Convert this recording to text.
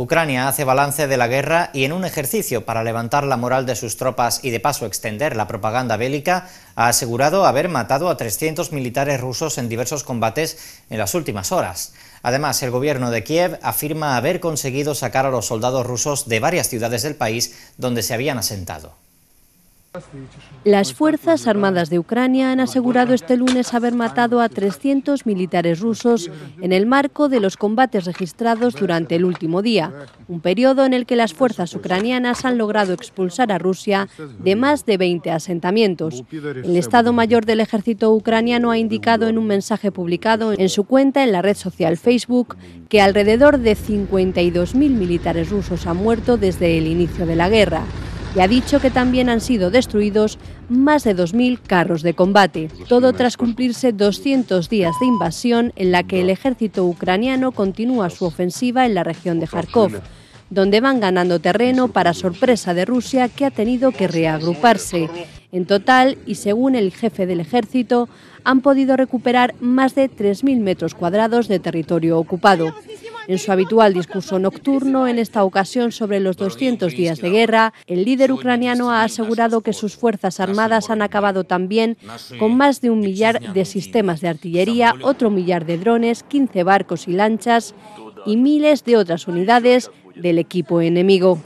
Ucrania hace balance de la guerra y en un ejercicio para levantar la moral de sus tropas y de paso extender la propaganda bélica, ha asegurado haber matado a 300 militares rusos en diversos combates en las últimas horas. Además, el gobierno de Kiev afirma haber conseguido sacar a los soldados rusos de varias ciudades del país donde se habían asentado. Las Fuerzas Armadas de Ucrania han asegurado este lunes haber matado a 300 militares rusos en el marco de los combates registrados durante el último día, un periodo en el que las fuerzas ucranianas han logrado expulsar a Rusia de más de 20 asentamientos. El Estado Mayor del Ejército ucraniano ha indicado en un mensaje publicado en su cuenta en la red social Facebook que alrededor de 52.000 militares rusos han muerto desde el inicio de la guerra y ha dicho que también han sido destruidos más de 2.000 carros de combate, todo tras cumplirse 200 días de invasión en la que el ejército ucraniano continúa su ofensiva en la región de Kharkov donde van ganando terreno para sorpresa de Rusia que ha tenido que reagruparse. En total, y según el jefe del ejército, han podido recuperar más de 3.000 metros cuadrados de territorio ocupado. En su habitual discurso nocturno, en esta ocasión sobre los 200 días de guerra, el líder ucraniano ha asegurado que sus Fuerzas Armadas han acabado también con más de un millar de sistemas de artillería, otro millar de drones, 15 barcos y lanchas y miles de otras unidades del equipo enemigo.